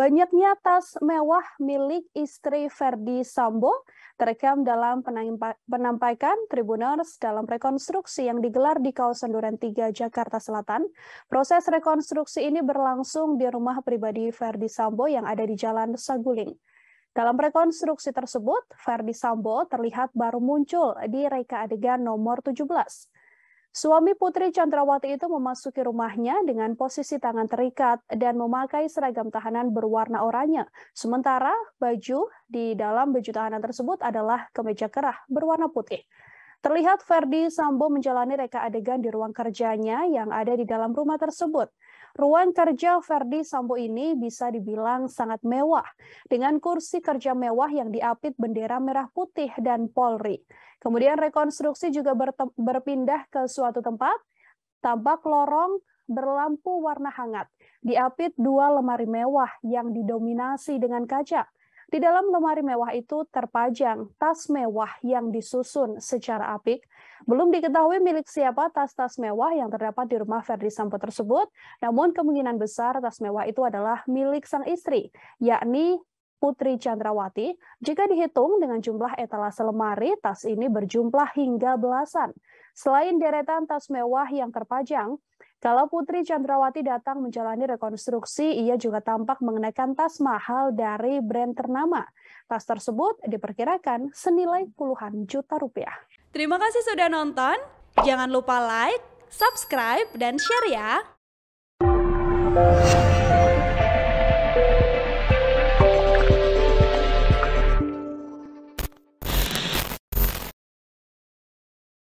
Banyaknya tas mewah milik istri Ferdi Sambo terekam dalam penampakan Tribuners dalam rekonstruksi yang digelar di kawasan Duren 3, Jakarta Selatan. Proses rekonstruksi ini berlangsung di rumah pribadi Ferdi Sambo yang ada di Jalan Saguling. Dalam rekonstruksi tersebut, Ferdi Sambo terlihat baru muncul di reka adegan nomor 17. Suami Putri Chandrawati itu memasuki rumahnya dengan posisi tangan terikat dan memakai seragam tahanan berwarna oranye. Sementara baju di dalam baju tahanan tersebut adalah kemeja kerah berwarna putih. Terlihat Ferdi Sambo menjalani reka adegan di ruang kerjanya yang ada di dalam rumah tersebut. Ruang kerja Verdi Sambo ini bisa dibilang sangat mewah, dengan kursi kerja mewah yang diapit bendera merah putih dan Polri. Kemudian rekonstruksi juga berpindah ke suatu tempat, tampak lorong berlampu warna hangat, diapit dua lemari mewah yang didominasi dengan kaca. Di dalam lemari mewah itu terpajang tas mewah yang disusun secara apik. Belum diketahui milik siapa tas-tas mewah yang terdapat di rumah Ferdi Sambo tersebut, namun kemungkinan besar tas mewah itu adalah milik sang istri, yakni Putri Chandrawati, jika dihitung dengan jumlah etalase lemari, tas ini berjumlah hingga belasan. Selain deretan tas mewah yang terpajang, kalau Putri Chandrawati datang menjalani rekonstruksi, ia juga tampak mengenakan tas mahal dari brand ternama. Tas tersebut diperkirakan senilai puluhan juta rupiah. Terima kasih sudah nonton. Jangan lupa like, subscribe, dan share ya.